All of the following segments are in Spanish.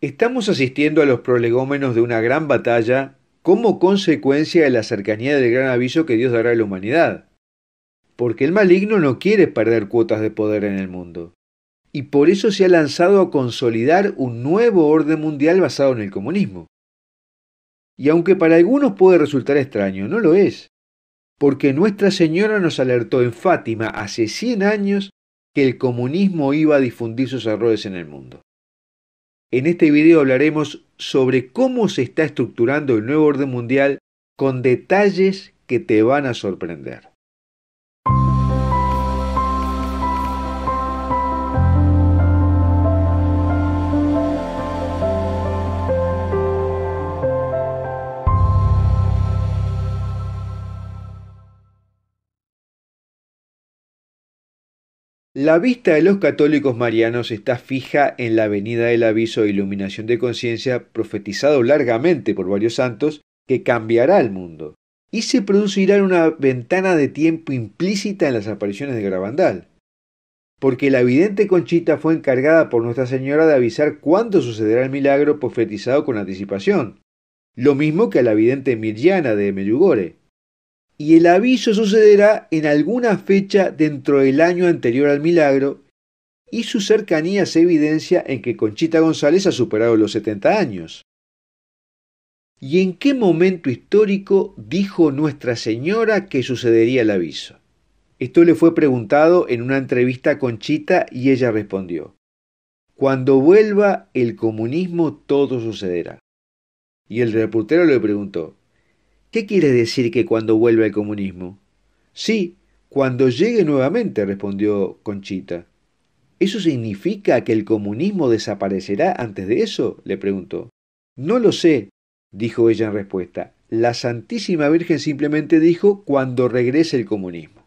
Estamos asistiendo a los prolegómenos de una gran batalla como consecuencia de la cercanía del gran aviso que Dios dará a la humanidad, porque el maligno no quiere perder cuotas de poder en el mundo, y por eso se ha lanzado a consolidar un nuevo orden mundial basado en el comunismo. Y aunque para algunos puede resultar extraño, no lo es, porque Nuestra Señora nos alertó en Fátima hace 100 años que el comunismo iba a difundir sus errores en el mundo. En este video hablaremos sobre cómo se está estructurando el nuevo orden mundial con detalles que te van a sorprender. La vista de los católicos marianos está fija en la venida del aviso de iluminación de conciencia profetizado largamente por varios santos que cambiará el mundo y se producirá en una ventana de tiempo implícita en las apariciones de Gravandal. Porque la vidente Conchita fue encargada por Nuestra Señora de avisar cuándo sucederá el milagro profetizado con anticipación, lo mismo que a la vidente Mirjana de Mellugore y el aviso sucederá en alguna fecha dentro del año anterior al milagro, y su cercanía se evidencia en que Conchita González ha superado los 70 años. ¿Y en qué momento histórico dijo Nuestra Señora que sucedería el aviso? Esto le fue preguntado en una entrevista a Conchita y ella respondió, Cuando vuelva el comunismo todo sucederá. Y el reportero le preguntó, ¿Qué quiere decir que cuando vuelva el comunismo? Sí, cuando llegue nuevamente, respondió Conchita. ¿Eso significa que el comunismo desaparecerá antes de eso? le preguntó. No lo sé, dijo ella en respuesta. La Santísima Virgen simplemente dijo cuando regrese el comunismo.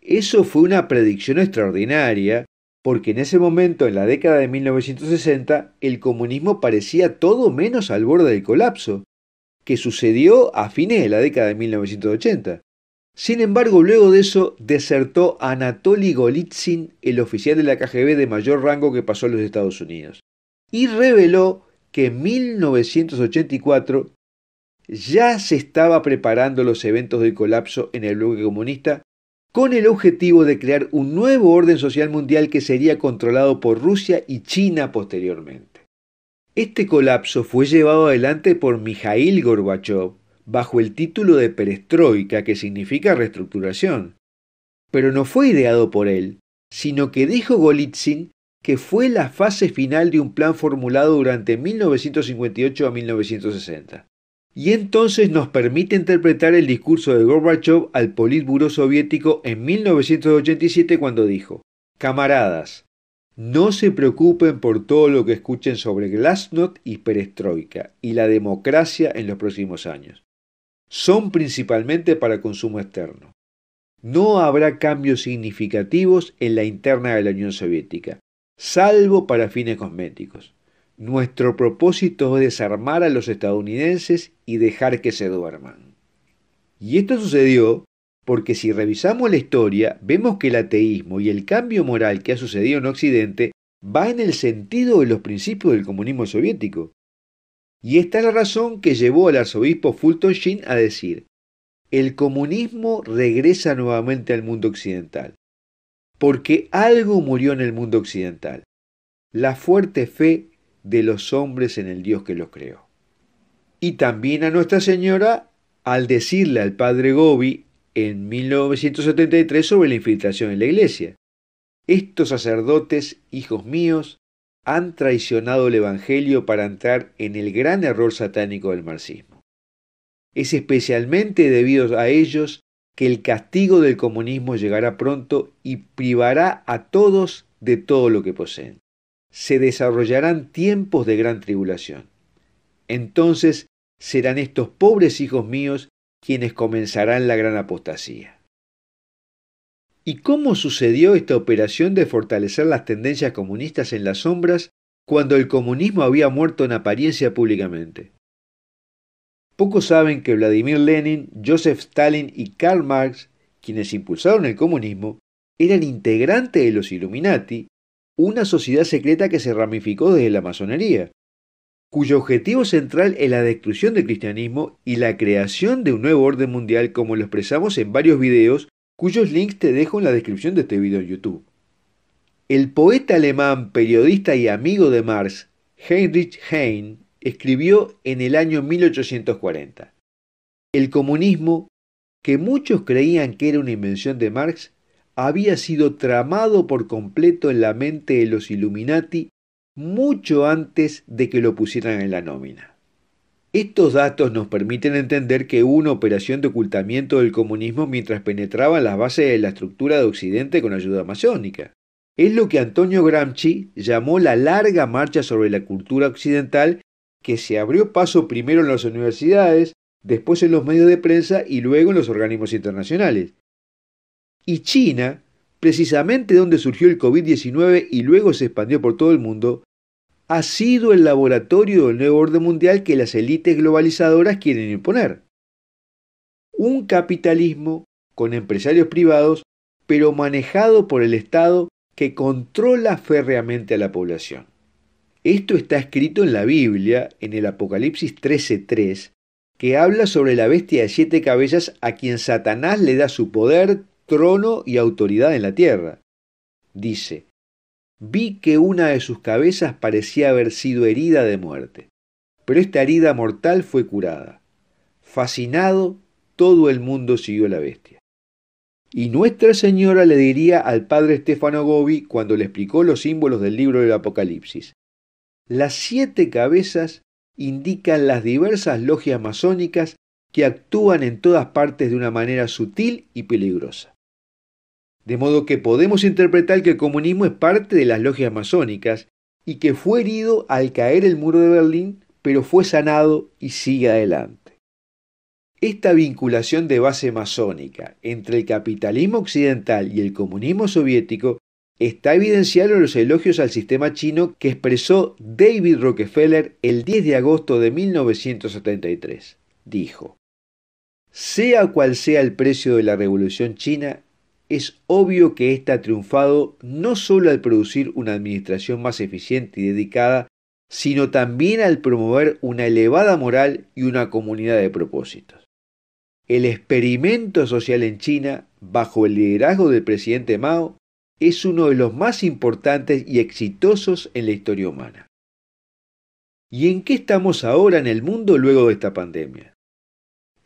Eso fue una predicción extraordinaria, porque en ese momento, en la década de 1960, el comunismo parecía todo menos al borde del colapso, que sucedió a fines de la década de 1980. Sin embargo, luego de eso desertó Anatoly Golitsyn, el oficial de la KGB de mayor rango que pasó a los Estados Unidos, y reveló que en 1984 ya se estaba preparando los eventos del colapso en el bloque comunista con el objetivo de crear un nuevo orden social mundial que sería controlado por Rusia y China posteriormente. Este colapso fue llevado adelante por Mikhail Gorbachev bajo el título de perestroika, que significa reestructuración. Pero no fue ideado por él, sino que dijo Golitsyn que fue la fase final de un plan formulado durante 1958 a 1960. Y entonces nos permite interpretar el discurso de Gorbachev al Politburó soviético en 1987 cuando dijo, Camaradas, no se preocupen por todo lo que escuchen sobre Glasnost y Perestroika y la democracia en los próximos años. Son principalmente para consumo externo. No habrá cambios significativos en la interna de la Unión Soviética, salvo para fines cosméticos. Nuestro propósito es desarmar a los estadounidenses y dejar que se duerman. Y esto sucedió porque si revisamos la historia, vemos que el ateísmo y el cambio moral que ha sucedido en Occidente va en el sentido de los principios del comunismo soviético. Y esta es la razón que llevó al arzobispo Fulton Sheen a decir, el comunismo regresa nuevamente al mundo occidental, porque algo murió en el mundo occidental, la fuerte fe de los hombres en el Dios que los creó. Y también a Nuestra Señora, al decirle al padre Gobi, en 1973 sobre la infiltración en la iglesia. Estos sacerdotes, hijos míos, han traicionado el Evangelio para entrar en el gran error satánico del marxismo. Es especialmente debido a ellos que el castigo del comunismo llegará pronto y privará a todos de todo lo que poseen. Se desarrollarán tiempos de gran tribulación. Entonces serán estos pobres hijos míos quienes comenzarán la gran apostasía. ¿Y cómo sucedió esta operación de fortalecer las tendencias comunistas en las sombras cuando el comunismo había muerto en apariencia públicamente? Pocos saben que Vladimir Lenin, Joseph Stalin y Karl Marx, quienes impulsaron el comunismo, eran integrantes de los Illuminati, una sociedad secreta que se ramificó desde la masonería, cuyo objetivo central es la destrucción del cristianismo y la creación de un nuevo orden mundial como lo expresamos en varios videos cuyos links te dejo en la descripción de este video en YouTube. El poeta alemán, periodista y amigo de Marx, Heinrich Heine, escribió en el año 1840, El comunismo, que muchos creían que era una invención de Marx, había sido tramado por completo en la mente de los Illuminati mucho antes de que lo pusieran en la nómina. Estos datos nos permiten entender que hubo una operación de ocultamiento del comunismo mientras penetraban las bases de la estructura de Occidente con ayuda masónica. Es lo que Antonio Gramsci llamó la larga marcha sobre la cultura occidental que se abrió paso primero en las universidades, después en los medios de prensa y luego en los organismos internacionales. Y China, precisamente donde surgió el COVID-19 y luego se expandió por todo el mundo, ha sido el laboratorio del nuevo orden mundial que las élites globalizadoras quieren imponer. Un capitalismo con empresarios privados, pero manejado por el Estado que controla férreamente a la población. Esto está escrito en la Biblia, en el Apocalipsis 13.3, que habla sobre la bestia de siete cabezas a quien Satanás le da su poder, trono y autoridad en la tierra. Dice, vi que una de sus cabezas parecía haber sido herida de muerte, pero esta herida mortal fue curada. Fascinado, todo el mundo siguió la bestia. Y Nuestra Señora le diría al padre Stefano Gobi cuando le explicó los símbolos del libro del Apocalipsis. Las siete cabezas indican las diversas logias masónicas que actúan en todas partes de una manera sutil y peligrosa. De modo que podemos interpretar que el comunismo es parte de las logias masónicas y que fue herido al caer el muro de Berlín, pero fue sanado y sigue adelante. Esta vinculación de base masónica entre el capitalismo occidental y el comunismo soviético está evidenciado en los elogios al sistema chino que expresó David Rockefeller el 10 de agosto de 1973. Dijo, sea cual sea el precio de la revolución china, es obvio que ésta ha triunfado no solo al producir una administración más eficiente y dedicada, sino también al promover una elevada moral y una comunidad de propósitos. El experimento social en China, bajo el liderazgo del presidente Mao, es uno de los más importantes y exitosos en la historia humana. ¿Y en qué estamos ahora en el mundo luego de esta pandemia?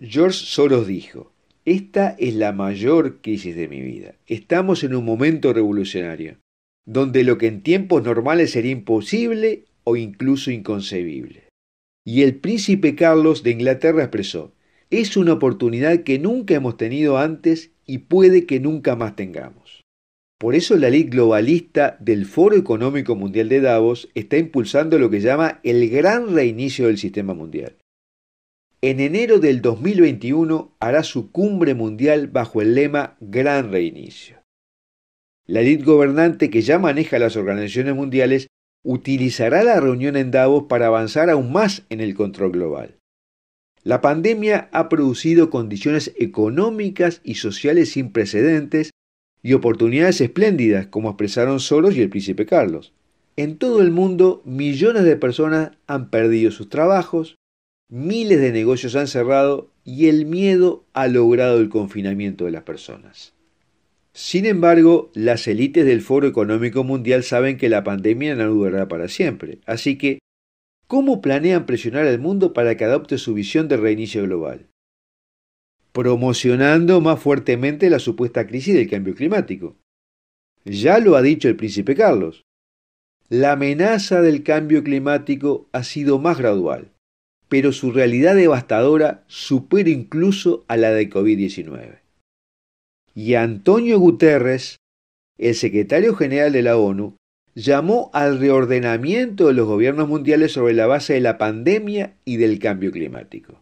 George Soros dijo, esta es la mayor crisis de mi vida. Estamos en un momento revolucionario, donde lo que en tiempos normales sería imposible o incluso inconcebible. Y el príncipe Carlos de Inglaterra expresó, es una oportunidad que nunca hemos tenido antes y puede que nunca más tengamos. Por eso la ley globalista del Foro Económico Mundial de Davos está impulsando lo que llama el gran reinicio del sistema mundial, en enero del 2021 hará su cumbre mundial bajo el lema Gran Reinicio. La élite gobernante que ya maneja las organizaciones mundiales utilizará la reunión en Davos para avanzar aún más en el control global. La pandemia ha producido condiciones económicas y sociales sin precedentes y oportunidades espléndidas, como expresaron Soros y el príncipe Carlos. En todo el mundo, millones de personas han perdido sus trabajos, Miles de negocios han cerrado y el miedo ha logrado el confinamiento de las personas. Sin embargo, las élites del Foro Económico Mundial saben que la pandemia no durará para siempre, así que, ¿cómo planean presionar al mundo para que adopte su visión de reinicio global? Promocionando más fuertemente la supuesta crisis del cambio climático. Ya lo ha dicho el príncipe Carlos. La amenaza del cambio climático ha sido más gradual, pero su realidad devastadora supera incluso a la de COVID-19. Y Antonio Guterres, el secretario general de la ONU, llamó al reordenamiento de los gobiernos mundiales sobre la base de la pandemia y del cambio climático.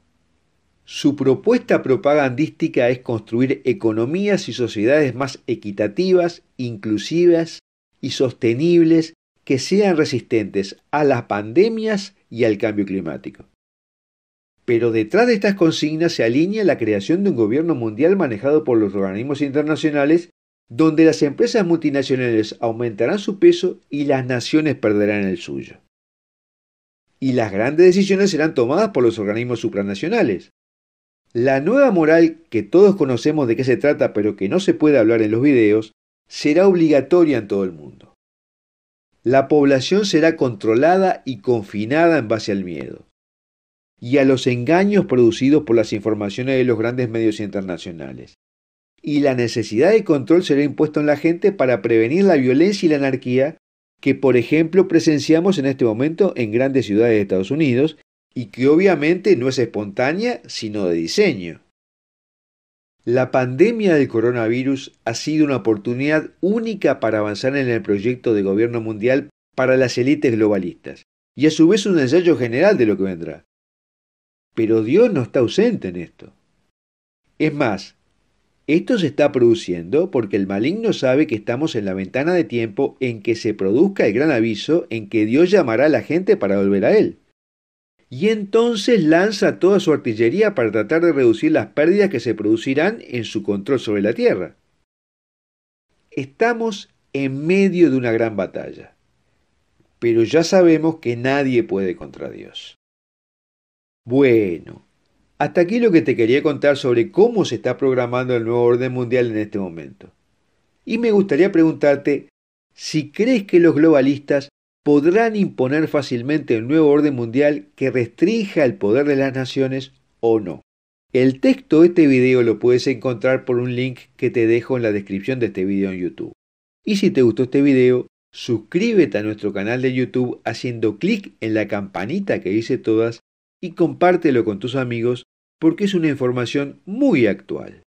Su propuesta propagandística es construir economías y sociedades más equitativas, inclusivas y sostenibles que sean resistentes a las pandemias y al cambio climático. Pero detrás de estas consignas se alinea la creación de un gobierno mundial manejado por los organismos internacionales, donde las empresas multinacionales aumentarán su peso y las naciones perderán el suyo. Y las grandes decisiones serán tomadas por los organismos supranacionales. La nueva moral, que todos conocemos de qué se trata pero que no se puede hablar en los videos, será obligatoria en todo el mundo. La población será controlada y confinada en base al miedo y a los engaños producidos por las informaciones de los grandes medios internacionales. Y la necesidad de control será impuesta en la gente para prevenir la violencia y la anarquía que, por ejemplo, presenciamos en este momento en grandes ciudades de Estados Unidos y que obviamente no es espontánea, sino de diseño. La pandemia del coronavirus ha sido una oportunidad única para avanzar en el proyecto de gobierno mundial para las élites globalistas, y a su vez un ensayo general de lo que vendrá. Pero Dios no está ausente en esto. Es más, esto se está produciendo porque el maligno sabe que estamos en la ventana de tiempo en que se produzca el gran aviso en que Dios llamará a la gente para volver a Él. Y entonces lanza toda su artillería para tratar de reducir las pérdidas que se producirán en su control sobre la tierra. Estamos en medio de una gran batalla, pero ya sabemos que nadie puede contra Dios. Bueno, hasta aquí lo que te quería contar sobre cómo se está programando el nuevo orden mundial en este momento. Y me gustaría preguntarte si crees que los globalistas podrán imponer fácilmente el nuevo orden mundial que restrinja el poder de las naciones o no. El texto de este video lo puedes encontrar por un link que te dejo en la descripción de este video en YouTube. Y si te gustó este video, suscríbete a nuestro canal de YouTube haciendo clic en la campanita que dice todas y compártelo con tus amigos porque es una información muy actual.